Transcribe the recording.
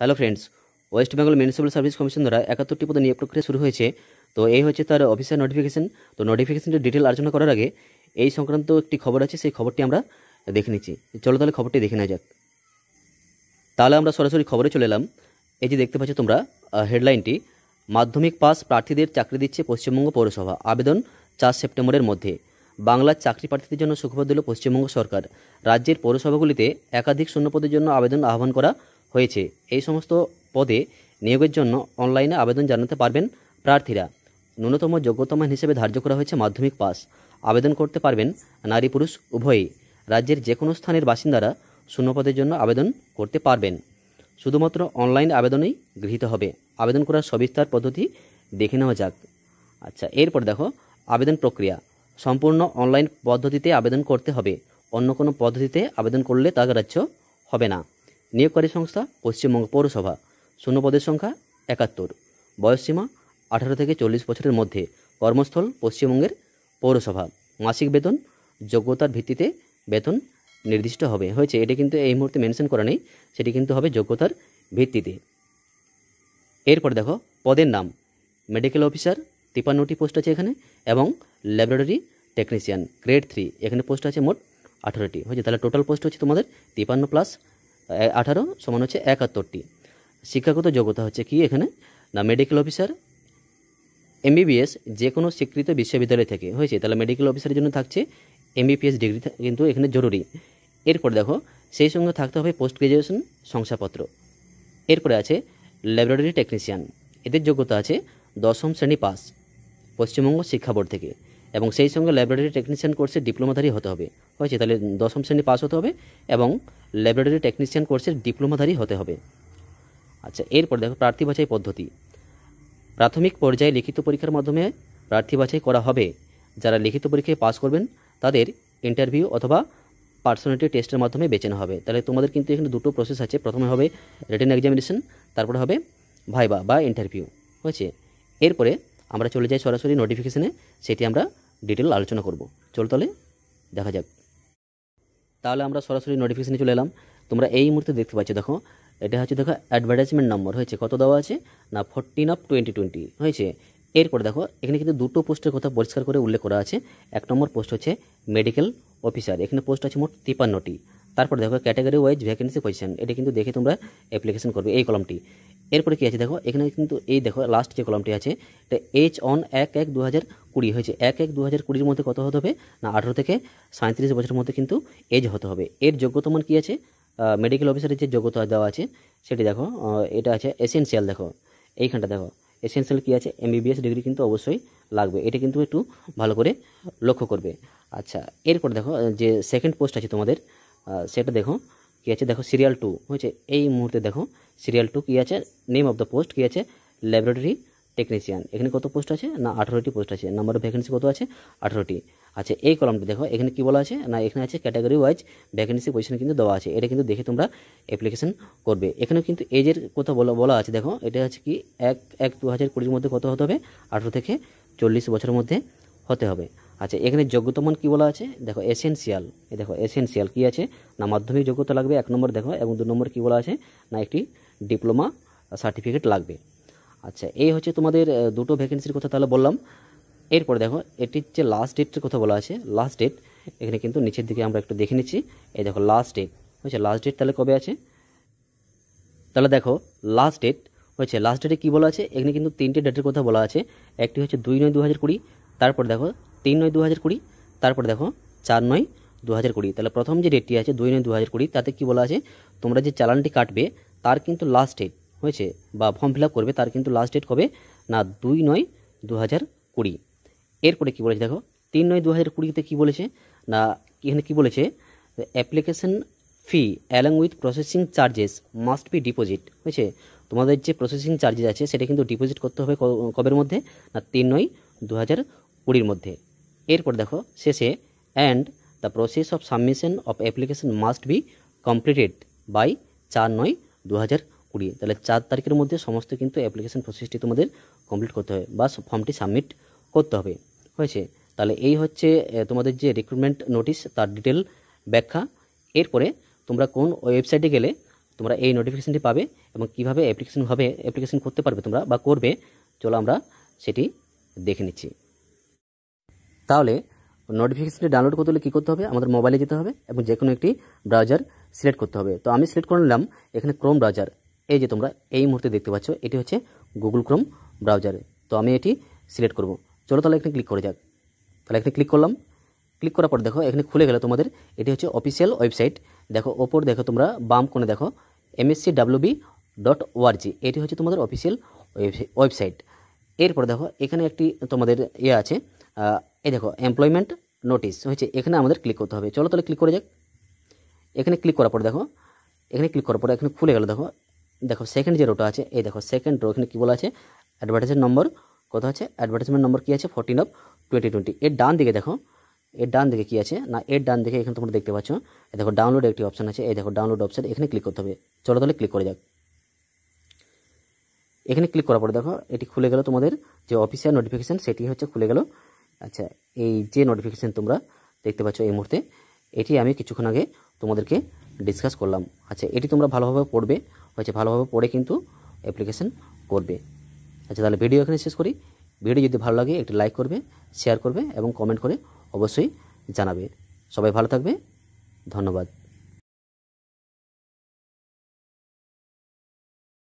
hello friends west Bengal municipal service commission দ্বারা একাত্তরটি পদে নিয়োগ প্রক্রিয়া শুরু হয়েছে তো এই হচ্ছে তার অফিসিয়াল নোটিফিকেশন তো নোটিফিকেশনটির ডিটেল আলোচনা করার আগে এই সংক্রান্ত একটি খবর আছে সেই খবরটি আমরা দেখে নিচ্ছি চলো তাহলে খবরটি দেখে নেওয়া যাক তাহলে আমরা সরাসরি খবরে চলে এলাম এই যে দেখতে পাচ্ছ তোমরা হেডলাইনটি মাধ্যমিক পাস প্রার্থীদের চাকরি দিচ্ছে পশ্চিমবঙ্গ পৌরসভা আবেদন চার সেপ্টেম্বরের মধ্যে বাংলার চাকরি প্রার্থীদের জন্য সুখবর দিল পশ্চিমবঙ্গ সরকার রাজ্যের পৌরসভাগুলিতে একাধিক শূন্যপদের জন্য আবেদন আহ্বান করা হয়েছে এই সমস্ত পদে নিয়োগের জন্য অনলাইনে আবেদন জানাতে পারবেন প্রার্থীরা ন্যূনতম যোগ্যতমান হিসেবে ধার্য করা হয়েছে মাধ্যমিক পাস আবেদন করতে পারবেন নারী পুরুষ উভয়ই রাজ্যের যে কোনো স্থানের বাসিন্দারা শূন্যপদের জন্য আবেদন করতে পারবেন শুধুমাত্র অনলাইন আবেদনেই গৃহীত হবে আবেদন করার সবিস্তার পদ্ধতি দেখে নেওয়া যাক আচ্ছা এরপর দেখো আবেদন প্রক্রিয়া সম্পূর্ণ অনলাইন পদ্ধতিতে আবেদন করতে হবে অন্য কোনো পদ্ধতিতে আবেদন করলে তা গ্রাহ্য হবে না নিয়োগকারী সংস্থা পশ্চিমবঙ্গ পৌরসভা শূন্য পদের সংখ্যা একাত্তর বয়সসীমা আঠারো থেকে চল্লিশ বছরের মধ্যে কর্মস্থল পশ্চিমবঙ্গের পৌরসভা মাসিক বেতন যোগ্যতার ভিত্তিতে বেতন নির্দিষ্ট হবে হয়েছে এটি কিন্তু এই মুহূর্তে মেনশন করা নেই সেটি কিন্তু হবে যোগ্যতার ভিত্তিতে এরপর দেখো পদের নাম মেডিকেল অফিসার তিপান্নটি পোস্ট আছে এখানে এবং ল্যাবরেটরি টেকনিশিয়ান গ্রেড থ্রি এখানে পোস্ট আছে মোট আঠারোটি হয়েছে তাহলে টোটাল পোস্ট হচ্ছে তোমাদের তিপান্ন প্লাস আঠারো সমান হচ্ছে একাত্তরটি শিক্ষাগত যোগ্যতা হচ্ছে কি এখানে না মেডিকেল অফিসার এমবিবিএস যে কোনো স্বীকৃত বিশ্ববিদ্যালয় থেকে হয়েছে তাহলে মেডিকেল অফিসারের জন্য থাকছে এমবিপিএস ডিগ্রি কিন্তু এখানে জরুরি এরপর দেখো সেই সঙ্গে থাকতে হবে পোস্ট গ্রাজুয়েশন শংসাপত্র এরপরে আছে ল্যাবরেটরি টেকনিশিয়ান এদের যোগ্যতা আছে দশম শ্রেণী পাস পশ্চিমবঙ্গ শিক্ষা বোর্ড থেকে এবং সেই সঙ্গে ল্যাবরেটরি টেকনিশিয়ান কোর্সে ডিপ্লোমাধারী হতে হবে হয়েছে তাহলে দশম শ্রেণী পাস হতে হবে এবং ল্যাবরেটরি টেকনিশিয়ান কোর্সের ডিপ্লোমাধারী হতে হবে আচ্ছা এরপর দেখো প্রার্থী বাছাই পদ্ধতি প্রাথমিক পর্যায়ে লিখিত পরীক্ষার মাধ্যমে প্রার্থী বাছাই করা হবে যারা লিখিত পরীক্ষায় পাস করবেন তাদের ইন্টারভিউ অথবা পার্সোনালিটি টেস্টের মাধ্যমে বেছে নেওয়া হবে তাহলে তোমাদের কিন্তু এখানে দুটো প্রসেস আছে প্রথমে হবে রিটেন এক্সামিনেশন তারপরে হবে ভাইবা বা ইন্টারভিউ হয়েছে এরপরে আমরা চলে যাই সরাসরি নোটিফিকেশানে সেটি আমরা ডিটেল আলোচনা করব চল তাহলে দেখা যাক তাহলে আমরা সরাসরি নোটিফিকেশানে চলে এলাম তোমরা এই মুহূর্তে দেখতে পাচ্ছ দেখো এটা হচ্ছে দেখো অ্যাডভার্টাইজমেন্ট নম্বর হয়েছে কত দেওয়া আছে না ফোরটিন অফ টোয়েন্টি টোয়েন্টি হয়েছে এরপরে দেখো এখানে কিন্তু দুটো পোস্টের কথা পরিষ্কার করে উল্লেখ করা আছে এক নম্বর পোস্ট হচ্ছে মেডিকেল অফিসার এখানে পোস্ট আছে মোট তিপান্নটি তারপর দেখো ক্যাটাগরি ওয়াইজ ভ্যাকেন্সি পজিশন এটা কিন্তু দেখে তোমরা অ্যাপ্লিকেশন করবে এই কলমটি এরপরে কী আছে দেখো এখানে কিন্তু এই দেখো লাস্ট যে কলমটি আছে এটা এইচ অন এক এক দু হাজার কুড়ি হয়েছে এক এক দু হাজার কুড়ির মধ্যে কত হতে হবে না আঠেরো থেকে সাঁত্রিশ বছরের মধ্যে কিন্তু এজ হতে হবে এর যোগ্যতম কী আছে মেডিকেল অফিসারের যে যোগ্যতা দেওয়া আছে সেটি দেখো এটা আছে এসেন্সিয়াল দেখো এইখানটা দেখো এসেন্সিয়াল কী আছে এমবিবিএস ডিগ্রি কিন্তু অবশ্যই লাগবে এটা কিন্তু একটু ভালো করে লক্ষ্য করবে আচ্ছা এরপর দেখো যে সেকেন্ড পোস্ট আছে তোমাদের সেটা দেখো কী আছে দেখো সিরিয়াল টু হয়েছে এই মুহূর্তে দেখো সিরিয়াল টু কী আছে নেম অফ দ্য পোস্ট কী আছে ল্যাবরেটরি টেকনিশিয়ান এখানে কত পোস্ট আছে না আঠেরোটি পোস্ট আছে নাম্বার অফ ভ্যাকেন্সি কত আছে আঠেরোটি আচ্ছা এই কলমটি দেখো এখানে কী বলা আছে না এখানে আছে ক্যাটাগরি ওয়াইজ ভ্যাকেন্সি পজিশন কিন্তু দেওয়া আছে এটা কিন্তু দেখে তোমরা অ্যাপ্লিকেশন করবে এখানে কিন্তু এজের কথা বলা বলা আছে দেখো এটা হচ্ছে কি এক এক দু হাজার কুড়ির মধ্যে কত হতে হবে আঠেরো থেকে চল্লিশ বছরের মধ্যে হতে হবে আচ্ছা এখানে যোগ্যতমান কী বলা আছে দেখো এসেন্সিয়াল দেখো এসেন্সিয়াল কী আছে না মাধ্যমিক যোগ্যতা লাগবে এক নম্বর দেখো এবং দু নম্বর কী বলা আছে না একটি ডিপ্লোমা সার্টিফিকেট লাগবে আচ্ছা এই হচ্ছে তোমাদের দুটো ভ্যাকেন্সির কথা তাহলে বললাম এরপর দেখো এটির যে লাস্ট ডেটের কথা বলা আছে লাস্ট ডেট এখানে কিন্তু নিচের দিকে আমরা একটু দেখে নিচ্ছি এই দেখো লাস্ট ডেট হচ্ছে লাস্ট ডেট তাহলে কবে আছে তাহলে দেখো লাস্ট ডেট হচ্ছে লাস্ট ডেটে কী বলা আছে এখানে কিন্তু তিনটে ডেটের কথা বলা আছে একটি হচ্ছে দুই নয় দু হাজার কুড়ি তারপর দেখো তিন নয় দু হাজার কুড়ি তারপর দেখো চার নয় দু হাজার কুড়ি তাহলে প্রথম যে ডেটটি আছে দুই নয় দু হাজার কুড়ি তাতে কী বলা আছে তোমরা যে চালানটি কাটবে তার কিন্তু লাস্ট ডেট হয়েছে বা ফর্ম ফিল করবে তার কিন্তু লাস্ট ডেট কবে না দুই নয় দু হাজার কুড়ি এরপরে কী বলেছে দেখো তিন নয় দু হাজার কুড়িতে কী বলেছে না এখানে কী বলেছে application fee along with processing charges must be deposit হয়েছে তোমাদের যে প্রসেসিং চার্জেস আছে সেটা কিন্তু ডিপোজিট করতে হবে কবের মধ্যে না তিন নয় দু হাজার কুড়ির মধ্যে এরপর দেখো শেষে and the process of submission of application must be completed by চার নয় দু হাজার কুড়ি তাহলে চার তারিখের মধ্যে সমস্ত কিন্তু অ্যাপ্লিকেশান প্রসেসটি তোমাদের কমপ্লিট করতে হবে বা ফর্মটি সাবমিট করতে হবে হয়েছে তাহলে এই হচ্ছে তোমাদের যে রিক্রুটমেন্ট নোটিশ তার ডিটেল ব্যাখ্যা এরপরে তোমরা কোন ওয়েবসাইটে গেলে তোমরা এই নোটিফিকেশানটি পাবে এবং কীভাবে অ্যাপ্লিকেশন হবে অ্যাপ্লিকেশন করতে পারবে তোমরা বা করবে চলো আমরা সেটি দেখে নিচ্ছি তাহলে নোটিফিকেশানটি ডাউনলোড করতে হলে কী করতে হবে আমাদের মোবাইলে যেতে হবে এবং যে কোনো একটি ব্রাউজার সিলেক্ট করতে হবে তো আমি সিলেক্ট করে নিলাম এখানে ক্রোম ব্রাউজার এই যে তোমরা এই মুহূর্তে দেখতে পাচ্ছ এটি হচ্ছে গুগল ক্রোম ব্রাউজারে তো আমি এটি সিলেক্ট করব চলো তাহলে এখানে ক্লিক করে যাক তাহলে এখানে ক্লিক করলাম ক্লিক করার পর দেখো এখানে খুলে গেল তোমাদের এটি হচ্ছে অফিসিয়াল ওয়েবসাইট দেখো ওপর দেখো তোমরা বাম কোণে দেখো এমএসসি ডাব্লুবি ডট এটি হচ্ছে তোমাদের অফিসিয়াল ওয়েবসাইট এরপর দেখো এখানে একটি তোমাদের ইয়ে আছে এই দেখো এমপ্লয়মেন্ট নোটিস হচ্ছে এখানে আমাদের ক্লিক করতে হবে চলো তাহলে ক্লিক করে যাক এখানে ক্লিক করার পর দেখো এখানে ক্লিক করার পর এখানে খুলে গেল দেখো দেখো সেকেন্ড যে রোটা আছে এই দেখো সেকেন্ড রো এখানে কী বলা আছে অ্যাডভার্টাইজের নম্বর কত আছে অ্যাডভার্টাইজমেন্ট নম্বর কী আছে ফোরটিন অফ টোয়েন্টি টোয়েন্টি এর ডান দিকে দেখো এর ডান দিকে কী আছে না এর ডান দিকে এখানে তোমরা দেখতে পাচ্ছ এ দেখো ডাউনলোড একটি অপশান আছে এই দেখো ডাউনলোড অপশান এখানে ক্লিক করতে হবে চলো তাহলে ক্লিক করে যাক এখানে ক্লিক করার পরে দেখো এটি খুলে গেল তোমাদের যে অফিসিয়াল নোটিফিকেশান সেটি হচ্ছে খুলে গেল আচ্ছা এই যে নোটিফিকেশান তোমরা দেখতে পাচ্ছ এই মুহূর্তে এটি আমি কিছুক্ষণ আগে তোমাদেরকে ডিসকাস করলাম আচ্ছা এটি তোমরা ভালোভাবে পড়বে হচ্ছে ভালোভাবে পড়ে কিন্তু অ্যাপ্লিকেশন করবে আচ্ছা তাহলে ভিডিও এখানে শেষ করি ভিডিও যদি ভালো লাগে একটি লাইক করবে শেয়ার করবে এবং কমেন্ট করে অবশ্যই জানাবে সবাই ভালো থাকবে ধন্যবাদ